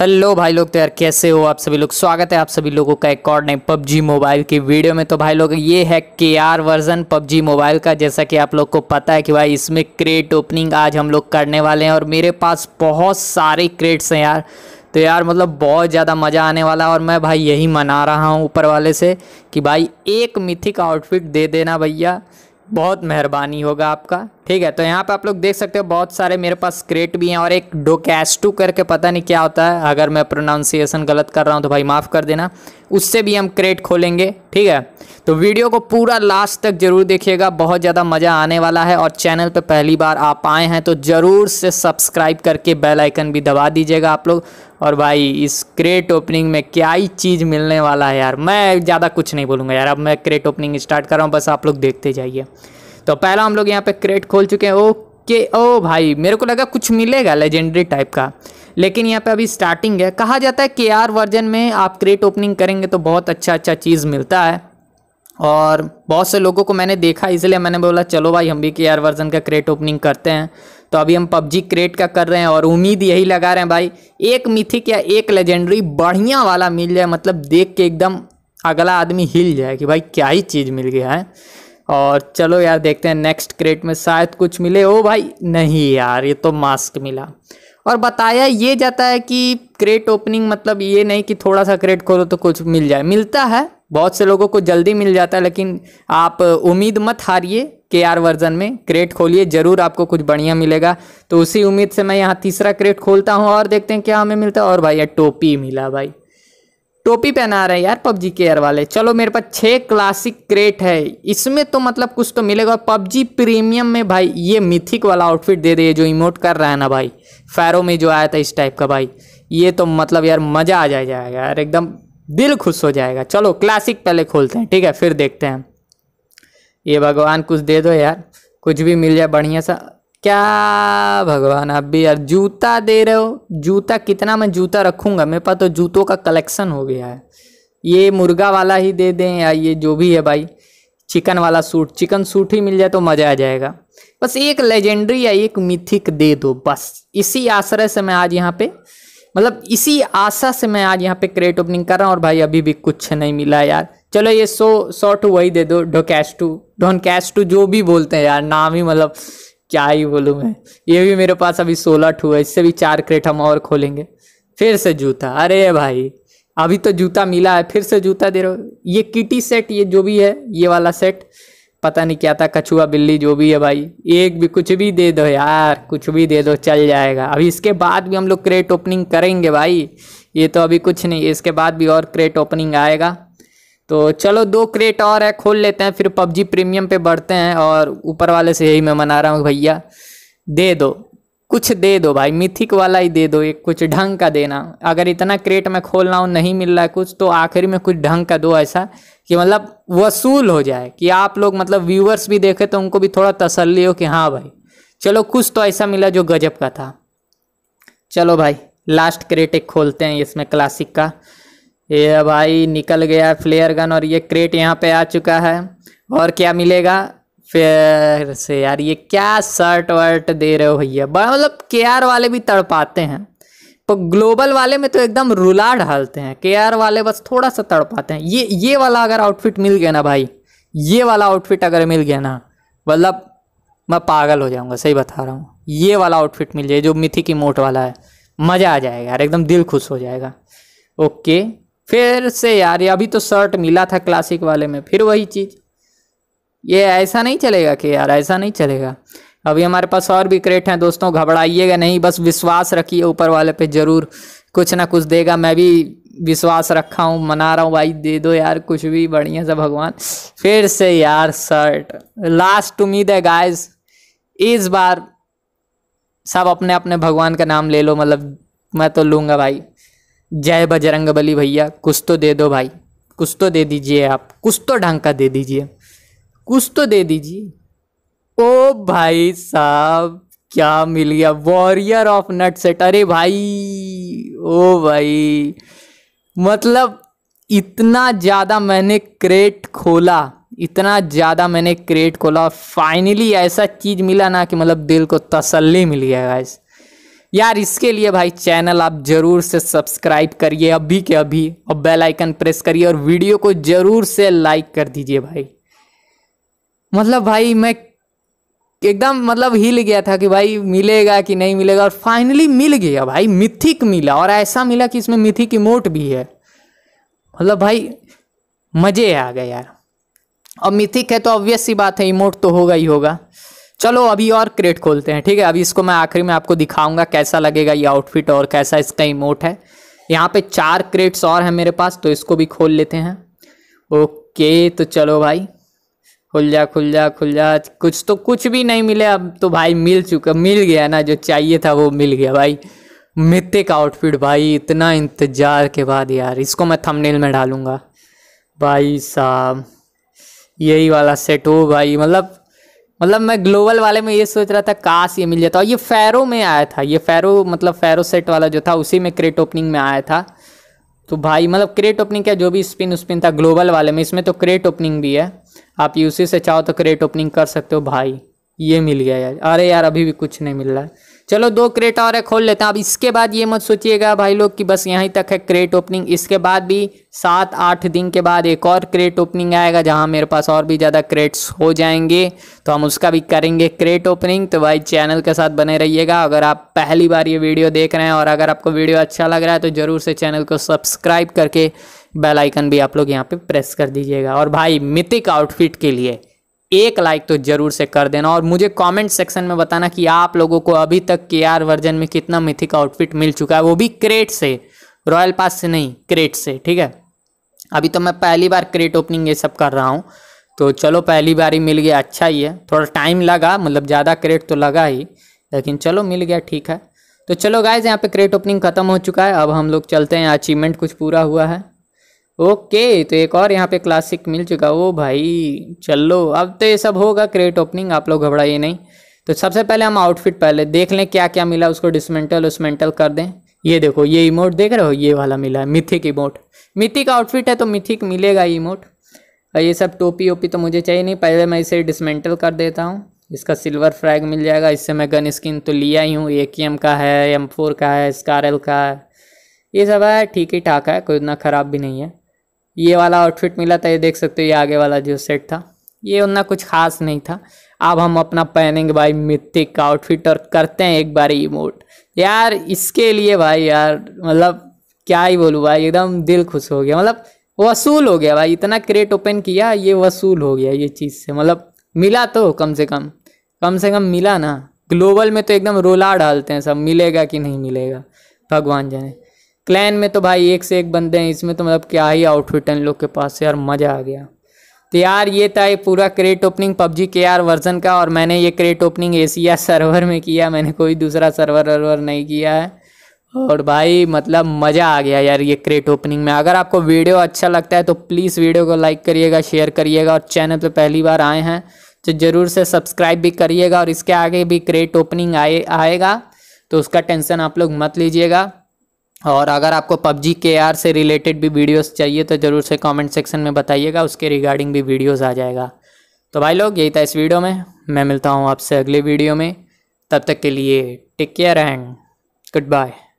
hello भाई लोग तो यार कैसे हो आप सभी लोग स्वागत है आप सभी लोगों का एक और नए पबजी मोबाइल की वीडियो में तो भाई लोग ये है के आर वर्जन पबजी मोबाइल का जैसा कि आप लोग को पता है कि भाई इसमें क्रेट ओपनिंग आज हम लोग करने वाले हैं और मेरे पास बहुत सारे क्रेट्स हैं यार तो यार मतलब बहुत ज़्यादा मज़ा आने वाला है और मैं भाई यही मना रहा हूँ ऊपर वाले से कि भाई एक मिथिक आउटफिट दे देना भैया बहुत मेहरबानी होगा आपका ठीक है तो यहाँ पे आप लोग देख सकते हो बहुत सारे मेरे पास क्रेट भी हैं और एक डोकेस्टू करके पता नहीं क्या होता है अगर मैं प्रोनाउंसिएशन गलत कर रहा हूँ तो भाई माफ़ कर देना उससे भी हम क्रेट खोलेंगे ठीक है तो वीडियो को पूरा लास्ट तक ज़रूर देखिएगा बहुत ज़्यादा मज़ा आने वाला है और चैनल पर पहली बार आप आए हैं तो ज़रूर से सब्सक्राइब करके बेल आइकन भी दबा दीजिएगा आप लोग और भाई इस क्रेट ओपनिंग में क्या ही चीज़ मिलने वाला है यार मैं ज़्यादा कुछ नहीं बोलूँगा यार अब मैं क्रेट ओपनिंग स्टार्ट कर रहा हूँ बस आप लोग देखते जाइए तो पहला हम लोग यहाँ पे क्रेट खोल चुके हैं ओके ओ भाई मेरे को लगा कुछ मिलेगा लेजेंडरी टाइप का लेकिन यहाँ पे अभी स्टार्टिंग है कहा जाता है के आर वर्जन में आप क्रेट ओपनिंग करेंगे तो बहुत अच्छा अच्छा चीज़ मिलता है और बहुत से लोगों को मैंने देखा इसलिए मैंने बोला चलो भाई हम भी के आर वर्जन का क्रेट ओपनिंग करते हैं तो अभी हम पबजी क्रेट का कर रहे हैं और उम्मीद यही लगा रहे हैं भाई एक मिथिक या एक लेजेंडरी बढ़िया वाला मिल जाए मतलब देख के एकदम अगला आदमी हिल जाए कि भाई क्या ही चीज़ मिल गया है और चलो यार देखते हैं नेक्स्ट क्रेट में शायद कुछ मिले ओ भाई नहीं यार ये तो मास्क मिला और बताया ये जाता है कि क्रेट ओपनिंग मतलब ये नहीं कि थोड़ा सा क्रेट खोलो तो कुछ मिल जाए मिलता है बहुत से लोगों को जल्दी मिल जाता है लेकिन आप उम्मीद मत हारिए के आर वर्जन में क्रेट खोलिए ज़रूर आपको कुछ बढ़िया मिलेगा तो उसी उम्मीद से मैं यहाँ तीसरा क्रेट खोलता हूँ और देखते हैं क्या हमें मिलता है और भाई यार टोपी मिला भाई टोपी पहना रहे हैं यार पबजी केयर वाले चलो मेरे पास छः क्लासिक क्रेट है इसमें तो मतलब कुछ तो मिलेगा पबजी प्रीमियम में भाई ये मिथिक वाला आउटफिट दे रही जो इमोट कर रहा है ना भाई फैरो में जो आया था इस टाइप का भाई ये तो मतलब यार मज़ा आ जाए जाएगा यार एकदम दिल खुश हो जाएगा चलो क्लासिक पहले खोलते हैं ठीक है फिर देखते हैं ये भगवान कुछ दे दो यार कुछ भी मिल जाए बढ़िया सा क्या भगवान आप भी यार जूता दे रहे हो जूता कितना मैं जूता रखूँगा मेरे पास तो जूतों का कलेक्शन हो गया है ये मुर्गा वाला ही दे दें या ये जो भी है भाई चिकन वाला सूट चिकन सूट ही मिल जाए तो मज़ा आ जाएगा बस एक लेजेंडरी या एक मिथिक दे दो बस इसी आश्रय से मैं आज यहाँ पे मतलब इसी आशा से मैं आज यहाँ पे क्रेट ओपनिंग कर रहा हूँ और भाई अभी भी कुछ नहीं मिला यार चलो ये सो सो टू वही दे दो cash to done cash to जो भी बोलते हैं यार नाम ही मतलब क्या ही बोलूँ मैं ये भी मेरे पास अभी सोलह ठू है इससे भी चार क्रेट हम और खोलेंगे फिर से जूता अरे भाई अभी तो जूता मिला है फिर से जूता दे रहे हो ये किटी सेट ये जो भी है ये वाला सेट पता नहीं क्या था कछुआ बिल्ली जो भी है भाई एक भी कुछ भी दे दो यार कुछ भी दे दो चल जाएगा अभी इसके बाद भी हम लोग क्रेट ओपनिंग करेंगे भाई ये तो अभी कुछ नहीं इसके बाद भी और क्रेट ओपनिंग आएगा तो चलो दो क्रेट और है खोल लेते हैं फिर पबजी प्रीमियम पे बढ़ते हैं और ऊपर वाले से यही मैं मना रहा हूँ भैया दे दो कुछ दे दो भाई मिथिक वाला ही दे दो एक कुछ ढंग का देना अगर इतना क्रेट मैं खोल रहा हूँ नहीं मिल रहा है कुछ तो आखिर में कुछ ढंग का दो ऐसा कि मतलब वसूल हो जाए कि आप लोग मतलब व्यूवर्स भी देखे तो उनको भी थोड़ा तसल्ली हो कि हाँ भाई चलो कुछ तो ऐसा मिला जो गजब का था चलो भाई लास्ट क्रेट एक खोलते हैं इसमें क्लासिक का ये भाई निकल गया फ्लेयर गन और ये क्रेट यहाँ पे आ चुका है और क्या मिलेगा फिर से यार ये क्या शर्ट वर्ट दे रहे हो भैया बड़ा मतलब के आर वाले भी तड़पाते हैं पर ग्लोबल वाले में तो एकदम रुला ढालते हैं के आर वाले बस थोड़ा सा तड़पाते हैं ये ये वाला अगर आउटफिट मिल गया ना भाई ये वाला आउटफिट अगर मिल गया ना मतलब मैं पागल हो जाऊंगा सही बता रहा हूँ ये वाला आउटफिट मिल जाए जो मिथी की मोट वाला है मज़ा आ जाएगा यार एकदम दिल खुश हो जाएगा ओके फिर से यार ये अभी तो शर्ट मिला था क्लासिक वाले में फिर वही चीज़ ये ऐसा नहीं चलेगा कि यार ऐसा नहीं चलेगा अभी हमारे पास और भी क्रेट हैं दोस्तों घबराइएगा नहीं बस विश्वास रखिए ऊपर वाले पे ज़रूर कुछ ना कुछ देगा मैं भी विश्वास रखा हूँ मना रहा हूँ भाई दे दो यार कुछ भी बढ़िया सा भगवान फिर से यार शर्ट लास्ट उम्मीद है गाइस इस बार सब अपने अपने भगवान का नाम ले लो मतलब मैं तो लूँगा भाई जय बजरंग बली भैया कुछ तो दे दो भाई कुछ तो दे दीजिए आप कुछ तो ढंग का दे दीजिए कुछ तो दे दीजिए ओ भाई साहब क्या मिल गया वॉरियर ऑफ नट सेट अरे भाई ओ भाई मतलब इतना ज़्यादा मैंने क्रेट खोला इतना ज़्यादा मैंने क्रेट खोला फाइनली ऐसा चीज़ मिला ना कि मतलब दिल को तसल्ली मिल गया यार इसके लिए भाई चैनल आप जरूर से सब्सक्राइब करिए अभी के अभी और बेल आइकन प्रेस करिए और वीडियो को जरूर से लाइक कर दीजिए भाई मतलब भाई मैं एकदम मतलब हिल गया था कि भाई मिलेगा कि नहीं मिलेगा और फाइनली मिल गया भाई मिथिक मिला और ऐसा मिला कि इसमें मिथिक इमोट भी है मतलब भाई मज़े आ गए यार और मिथिक है तो ऑब्वियस सी बात है इमोट तो होगा ही होगा चलो अभी और क्रेट खोलते हैं ठीक है अभी इसको मैं आखिरी में आपको दिखाऊंगा कैसा लगेगा ये आउटफिट और कैसा इसका इमोट है यहाँ पे चार क्रेट्स और हैं मेरे पास तो इसको भी खोल लेते हैं ओके तो चलो भाई खुल जा खुल जा खुल जा कुछ तो कुछ भी नहीं मिले अब तो भाई मिल चुका मिल गया ना जो चाहिए था वो मिल गया भाई का आउटफिट भाई इतना इंतज़ार के बाद यार इसको मैं थंबनेल में डालूंगा भाई साहब यही वाला सेट हो भाई मतलब मतलब मैं ग्लोबल वाले में ये सोच रहा था काश ये मिल जाता और ये फेरो में आया था ये फेरो मतलब फेरो सेट वाला जो था उसी में क्रेट ओपनिंग में आया था तो भाई मतलब क्रेट ओपनिंग क्या जो भी स्पिन स्पिन था ग्लोबल वाले में इसमें तो क्रेट ओपनिंग भी है आप यूसी से चाहो तो क्रेट ओपनिंग कर सकते हो भाई ये मिल गया यार अरे यार अभी भी कुछ नहीं मिल रहा है चलो दो क्रेट और है खोल लेते हैं अब इसके बाद ये मत सोचिएगा भाई लोग कि बस यहीं तक है क्रेट ओपनिंग इसके बाद भी सात आठ दिन के बाद एक और क्रेट ओपनिंग आएगा जहां मेरे पास और भी ज़्यादा क्रेट्स हो जाएंगे तो हम उसका भी करेंगे क्रेट ओपनिंग तो भाई चैनल के साथ बने रहिएगा अगर आप पहली बार ये वीडियो देख रहे हैं और अगर आपको वीडियो अच्छा लग रहा है तो ज़रूर से चैनल को सब्सक्राइब करके बेलाइकन भी आप लोग यहाँ पर प्रेस कर दीजिएगा और भाई मितिक आउटफिट के लिए एक लाइक तो जरूर से कर देना और मुझे कमेंट सेक्शन में बताना कि आप लोगों को अभी तक के आर वर्जन में कितना मिथिक आउटफिट मिल चुका है वो भी क्रेट से रॉयल पास से नहीं क्रेट से ठीक है अभी तो मैं पहली बार क्रेट ओपनिंग ये सब कर रहा हूँ तो चलो पहली बार ही मिल गया अच्छा ही है थोड़ा टाइम लगा मतलब ज़्यादा क्रेट तो लगा ही लेकिन चलो मिल गया ठीक है तो चलो गाइज यहाँ पे क्रेट ओपनिंग खत्म हो चुका है अब हम लोग चलते हैं अचीवमेंट कुछ पूरा हुआ है ओके तो एक और यहाँ पे क्लासिक मिल चुका वो भाई चलो अब तो ये सब होगा क्रेट ओपनिंग आप लोग घबराइए नहीं तो सबसे पहले हम आउटफिट पहले देख लें क्या क्या मिला उसको डिसमेंटल उसमेंटल कर दें ये देखो ये इमोट देख रहे हो ये वाला मिला है मिथिक इमोट मिथिक आउटफिट है तो मिथिक मिलेगा इमोट और ये सब टोपी ओपी तो मुझे चाहिए नहीं पहले मैं इसे डिसमेंटल कर देता हूँ इसका सिल्वर फ्रैग मिल जाएगा इससे मैं गन स्किन तो लिया ही हूँ ए के एम का है एम फोर का है स्कारल का है ये सब है ठीक ही ठाक है कोई इतना ख़राब भी नहीं है ये वाला आउटफिट मिला था ये देख सकते हो ये आगे वाला जो सेट था ये उतना कुछ खास नहीं था अब हम अपना पहनेंगे भाई मित्तिक का आउटफिट और करते हैं एक बार इमोट यार इसके लिए भाई यार मतलब क्या ही बोलूँ भाई एकदम दिल खुश हो गया मतलब वसूल हो गया भाई इतना क्रेट ओपन किया ये वसूल हो गया ये चीज़ से मतलब मिला तो कम से कम कम से कम मिला ना ग्लोबल में तो एकदम रोला डालते हैं सब मिलेगा कि नहीं मिलेगा भगवान जाने क्लैन में तो भाई एक से एक बंदे हैं इसमें तो मतलब क्या ही आउटफिट है इन लोग के पास यार मज़ा आ गया तो यार ये था ये पूरा crate opening PUBG K R version का और मैंने ये क्रेट ओपनिंग एशिया सर्वर में किया मैंने कोई दूसरा सर्वर वर्वर नहीं किया है और भाई मतलब मज़ा आ गया यार ये क्रेट ओपनिंग में अगर आपको वीडियो अच्छा लगता है तो प्लीज़ वीडियो को लाइक करिएगा शेयर करिएगा और चैनल पर पहली बार आए हैं तो ज़रूर से सब्सक्राइब भी करिएगा और इसके आगे भी क्रेट ओपनिंग आए आएगा तो उसका टेंशन आप लोग मत लीजिएगा और अगर आपको पबजी के आर से रिलेटेड भी वीडियोस चाहिए तो ज़रूर से कमेंट सेक्शन में बताइएगा उसके रिगार्डिंग भी वीडियोस आ जाएगा तो भाई लोग यही था इस वीडियो में मैं मिलता हूँ आपसे अगले वीडियो में तब तक के लिए take care and good bye